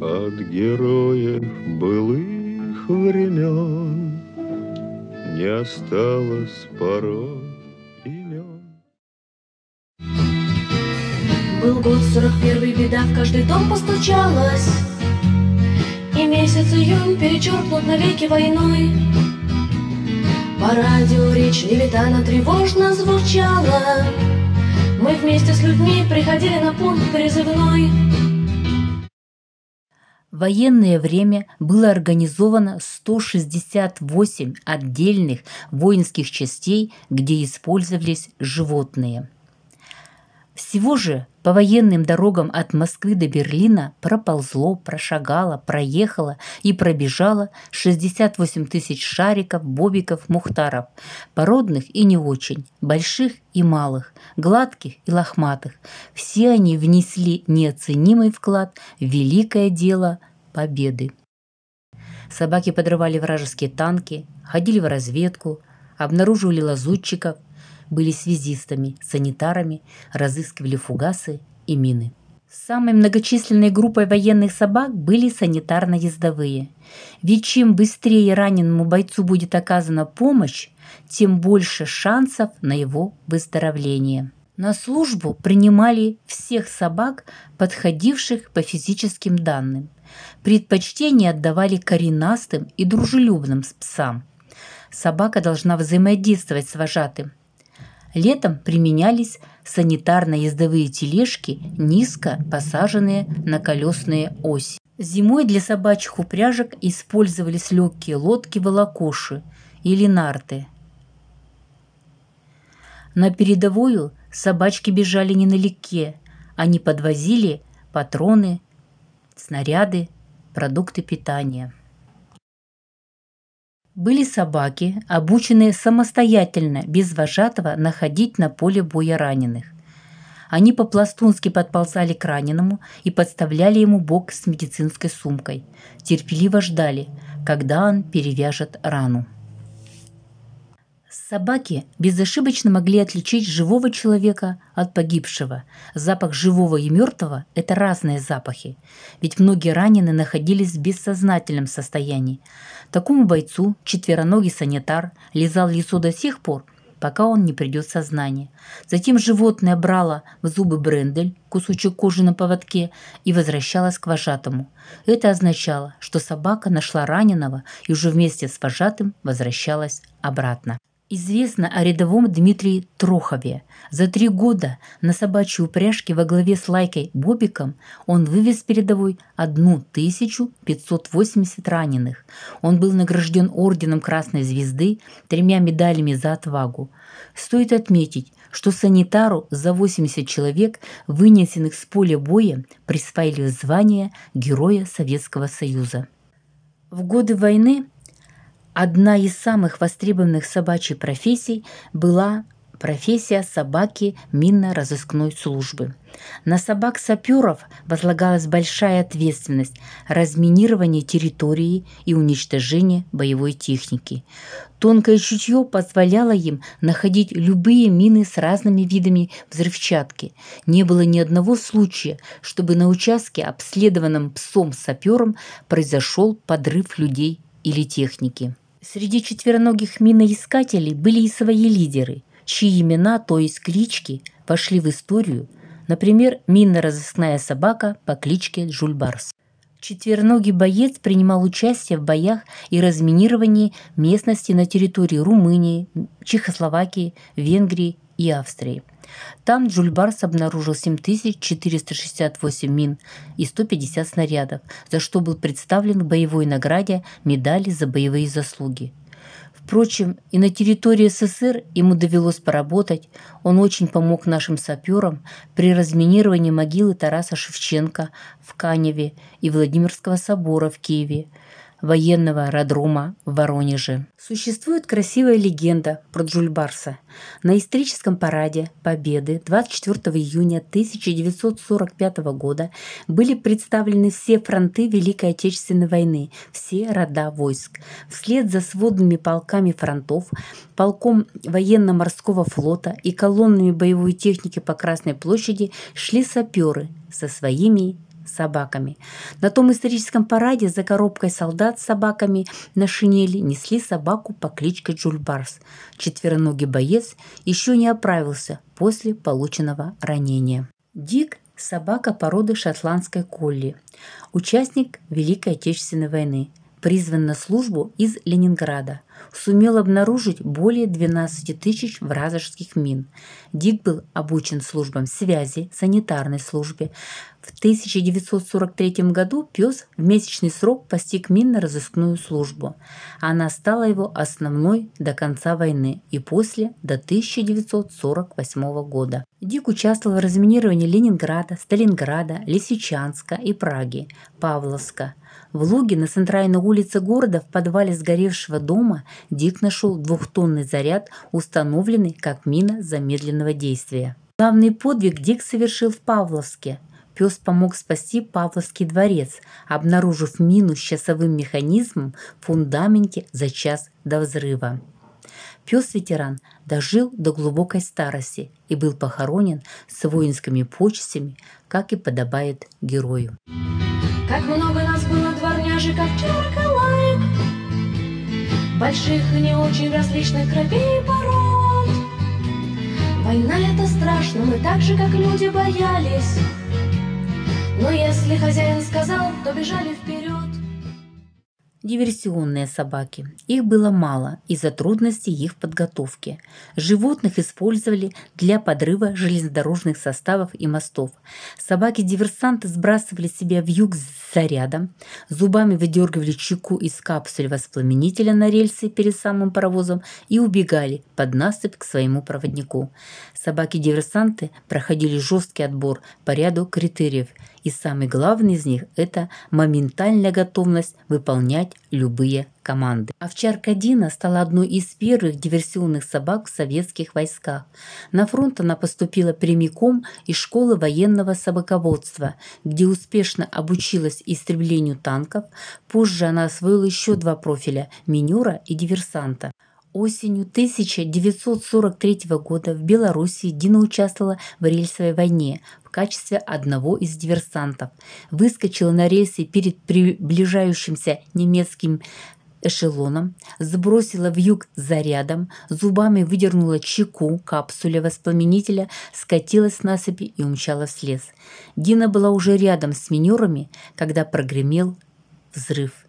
От героев былых времен Не осталось порой имен. Был год сорок первый, беда в каждый дом постучалась, И месяц июнь перечеркнут навеки войной. По радио речь Левитана тревожно звучала, мы вместе с людьми приходили на пункт призывной. В военное время было организовано 168 отдельных воинских частей, где использовались животные. Всего же по военным дорогам от Москвы до Берлина проползло, прошагало, проехало и пробежало 68 тысяч шариков, бобиков, мухтаров, породных и не очень, больших и малых, гладких и лохматых. Все они внесли неоценимый вклад в великое дело победы. Собаки подрывали вражеские танки, ходили в разведку, обнаруживали лазутчиков, были связистами, санитарами, разыскивали фугасы и мины. Самой многочисленной группой военных собак были санитарно-ездовые. Ведь чем быстрее раненому бойцу будет оказана помощь, тем больше шансов на его выздоровление. На службу принимали всех собак, подходивших по физическим данным. Предпочтение отдавали коренастым и дружелюбным псам. Собака должна взаимодействовать с вожатым, Летом применялись санитарно-ездовые тележки, низко посаженные на колесные оси. Зимой для собачьих упряжек использовались легкие лодки-волокоши или нарты. На передовую собачки бежали не налегке. Они подвозили патроны, снаряды, продукты питания были собаки, обученные самостоятельно, без вожатого, находить на поле боя раненых. Они по-пластунски подползали к раненому и подставляли ему бок с медицинской сумкой. Терпеливо ждали, когда он перевяжет рану. Собаки безошибочно могли отличить живого человека от погибшего. Запах живого и мертвого – это разные запахи, ведь многие раненые находились в бессознательном состоянии. Такому бойцу четвероногий санитар лизал лицо до тех пор, пока он не придет в сознание. Затем животное брало в зубы брендель, кусочек кожи на поводке, и возвращалось к вожатому. Это означало, что собака нашла раненого и уже вместе с вожатым возвращалась обратно. Известно о рядовом Дмитрии Трохове. За три года на собачьей упряжке во главе с Лайкой Бобиком он вывез передовой 1580 раненых. Он был награжден Орденом Красной Звезды, тремя медалями за отвагу. Стоит отметить, что санитару за 80 человек, вынесенных с поля боя, присвоили звание Героя Советского Союза. В годы войны Одна из самых востребованных собачьих профессий была профессия собаки минно-розыскной службы. На собак-саперов возлагалась большая ответственность – разминирование территории и уничтожение боевой техники. Тонкое чутье позволяло им находить любые мины с разными видами взрывчатки. Не было ни одного случая, чтобы на участке, обследованном псом-сапером, произошел подрыв людей или техники. Среди четвероногих миноискателей были и свои лидеры, чьи имена, то есть клички, вошли в историю, например, минно-розыскная собака по кличке Жульбарс. Четвероногий боец принимал участие в боях и разминировании местности на территории Румынии, Чехословакии, Венгрии и Австрии – там Джульбарс обнаружил 7468 мин и 150 снарядов, за что был представлен к боевой награде медали за боевые заслуги. Впрочем, и на территории СССР ему довелось поработать. Он очень помог нашим саперам при разминировании могилы Тараса Шевченко в Каневе и Владимирского собора в Киеве – военного аэродрома в Воронеже. Существует красивая легенда про Джульбарса. На историческом параде Победы 24 июня 1945 года были представлены все фронты Великой Отечественной войны, все рода войск. Вслед за сводными полками фронтов, полком военно-морского флота и колоннами боевой техники по Красной площади шли саперы со своими с собаками. На том историческом параде за коробкой солдат с собаками на шинели несли собаку по кличке Джульбарс. Четвероногий боец еще не оправился после полученного ранения. Дик – собака породы шотландской колли, участник Великой Отечественной войны, призван на службу из Ленинграда сумел обнаружить более 12 тысяч вражеских мин. Дик был обучен службам связи, санитарной службе. В 1943 году пес в месячный срок постиг минно-розыскную службу. Она стала его основной до конца войны и после до 1948 года. Дик участвовал в разминировании Ленинграда, Сталинграда, Лисичанска и Праги, Павловска. В Луге на центральной улице города в подвале сгоревшего дома Дик нашел двухтонный заряд, установленный как мина замедленного действия. Главный подвиг Дик совершил в Павловске. Пес помог спасти Павловский дворец, обнаружив мину с часовым механизмом в фундаменте за час до взрыва. Пес-ветеран дожил до глубокой старости и был похоронен с воинскими почестями, как и подобает герою. Как много нас было дворняжиков, черкалов, Больших и не очень различных кровей и пород Война это страшно, мы так же, как люди, боялись Но если хозяин сказал, то бежали вперед диверсионные собаки. Их было мало из-за трудностей их подготовки. Животных использовали для подрыва железнодорожных составов и мостов. Собаки-диверсанты сбрасывали себя в юг с зарядом, зубами выдергивали чеку из капсуль воспламенителя на рельсы перед самым паровозом и убегали под насыпь к своему проводнику. Собаки-диверсанты проходили жесткий отбор по ряду критериев – и самый главный из них – это моментальная готовность выполнять любые команды. Овчарка Дина стала одной из первых диверсионных собак в советских войсках. На фронт она поступила прямиком из школы военного собаководства, где успешно обучилась истреблению танков. Позже она освоила еще два профиля – минера и диверсанта. Осенью 1943 года в Белоруссии Дина участвовала в рельсовой войне в качестве одного из диверсантов. Выскочила на рельсы перед приближающимся немецким эшелоном, сбросила в юг зарядом, зубами выдернула чеку капсуля воспламенителя, скатилась с насыпи и умчала в лес. Дина была уже рядом с минерами, когда прогремел взрыв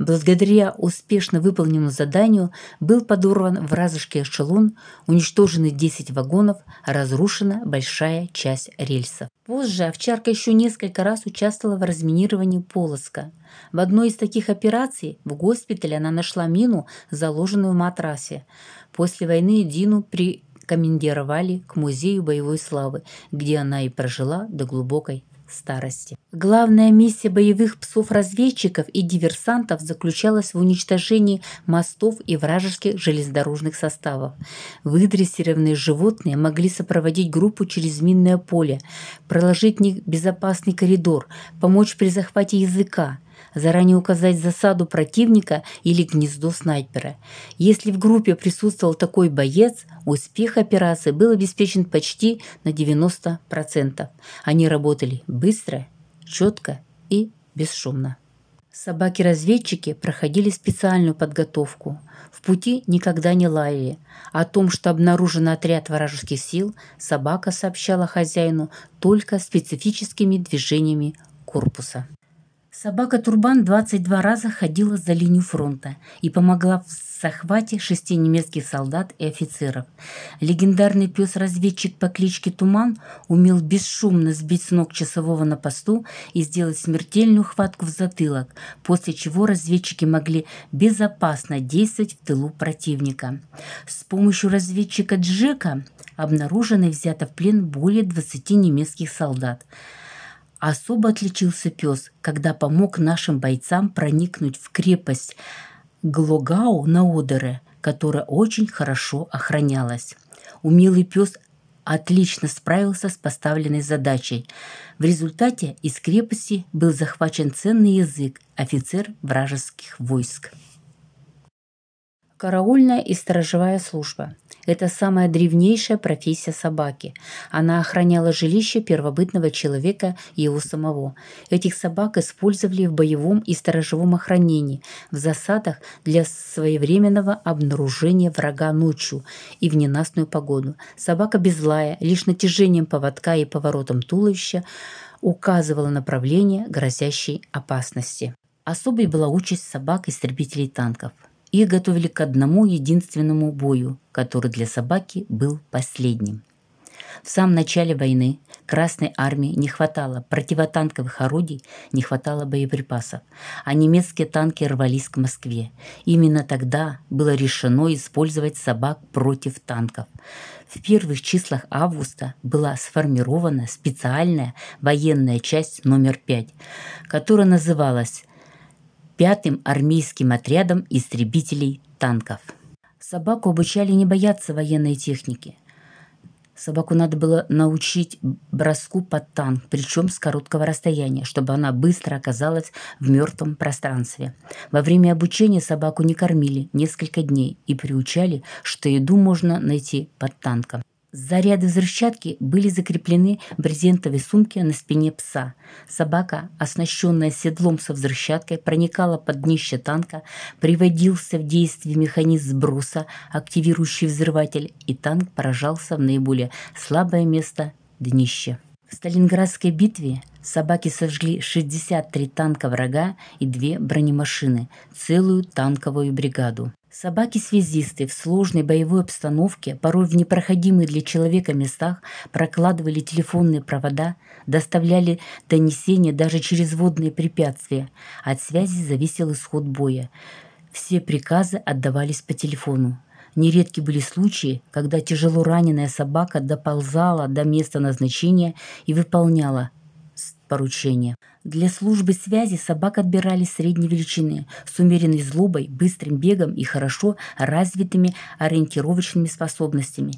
благодаря успешно выполненному заданию был подорван в Разышке эшелон, уничтожены 10 вагонов, разрушена большая часть рельсов. Позже овчарка еще несколько раз участвовала в разминировании Полоска. В одной из таких операций в госпитале она нашла мину, заложенную в матрасе. После войны Дину прикомендировали к музею боевой славы, где она и прожила до глубокой старости. Главная миссия боевых псов-разведчиков и диверсантов заключалась в уничтожении мостов и вражеских железнодорожных составов. Выдрессированные животные могли сопроводить группу через минное поле, проложить в них безопасный коридор, помочь при захвате языка – заранее указать засаду противника или гнездо снайпера. Если в группе присутствовал такой боец, успех операции был обеспечен почти на 90%. Они работали быстро, четко и бесшумно. Собаки-разведчики проходили специальную подготовку. В пути никогда не лаяли. О том, что обнаружен отряд вражеских сил, собака сообщала хозяину только специфическими движениями корпуса. Собака-турбан 22 раза ходила за линию фронта и помогла в захвате шести немецких солдат и офицеров. Легендарный пес-разведчик по кличке Туман умел бесшумно сбить с ног часового на посту и сделать смертельную хватку в затылок, после чего разведчики могли безопасно действовать в тылу противника. С помощью разведчика Джека обнаружено и взято в плен более 20 немецких солдат – Особо отличился пес, когда помог нашим бойцам проникнуть в крепость Глогау на Одере, которая очень хорошо охранялась. Умелый пес отлично справился с поставленной задачей. В результате из крепости был захвачен ценный язык, офицер вражеских войск. Караульная и сторожевая служба. Это самая древнейшая профессия собаки. Она охраняла жилище первобытного человека и его самого. Этих собак использовали в боевом и сторожевом охранении, в засадах для своевременного обнаружения врага ночью и в ненастную погоду. Собака безлая, лишь натяжением поводка и поворотом туловища указывала направление грозящей опасности. Особой была участь собак-истребителей танков – их готовили к одному единственному бою, который для собаки был последним. В самом начале войны Красной армии не хватало противотанковых орудий, не хватало боеприпасов, а немецкие танки рвались к Москве. Именно тогда было решено использовать собак против танков. В первых числах августа была сформирована специальная военная часть номер 5, которая называлась пятым армейским отрядом истребителей танков. Собаку обучали не бояться военной техники. Собаку надо было научить броску под танк, причем с короткого расстояния, чтобы она быстро оказалась в мертвом пространстве. Во время обучения собаку не кормили несколько дней и приучали, что еду можно найти под танком. Заряды взрывчатки были закреплены в брезентовой сумке на спине пса. Собака, оснащенная седлом со взрывчаткой, проникала под днище танка, приводился в действие механизм сброса, активирующий взрыватель, и танк поражался в наиболее слабое место – днище. В Сталинградской битве собаки сожгли 63 танка врага и две бронемашины, целую танковую бригаду. Собаки-связисты в сложной боевой обстановке, порой в непроходимых для человека местах, прокладывали телефонные провода, доставляли донесения даже через водные препятствия. От связи зависел исход боя. Все приказы отдавались по телефону. Нередки были случаи, когда тяжело раненая собака доползала до места назначения и выполняла поручение. Для службы связи собак отбирали средней величины, с умеренной злобой, быстрым бегом и хорошо развитыми ориентировочными способностями.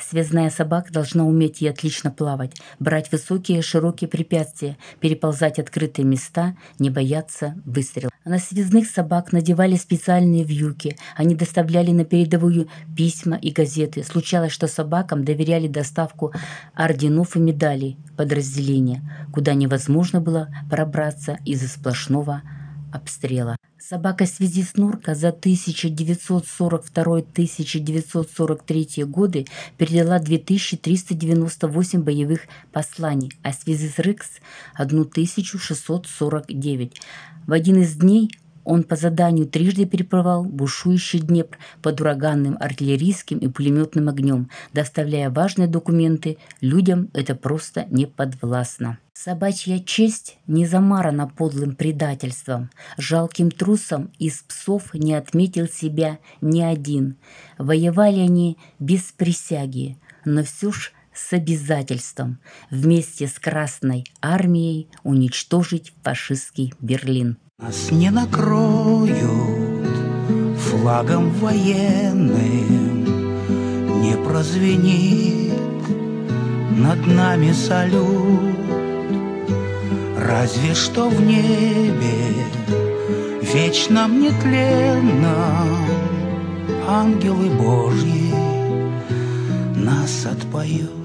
Связная собака должна уметь и отлично плавать, брать высокие широкие препятствия, переползать открытые места, не бояться выстрела. На связных собак надевали специальные вьюки. Они доставляли на передовую письма и газеты. Случалось, что собакам доверяли доставку орденов и медалей подразделения, куда невозможно было пробраться из-за сплошного обстрела. Собака-связист Нурка за 1942-1943 годы передала 2398 боевых посланий, а связист Рыкс – 1649. В один из дней он по заданию трижды переправал бушующий Днепр под ураганным артиллерийским и пулеметным огнем, доставляя важные документы. Людям это просто не подвластно. Собачья честь не замарана подлым предательством. Жалким трусом из псов не отметил себя ни один. Воевали они без присяги, но все ж с обязательством вместе с Красной Армией уничтожить фашистский Берлин. Нас не накроют флагом военным, Не прозвенит над нами салют. Разве что в небе вечном нетленном Ангелы Божьи нас отпоют.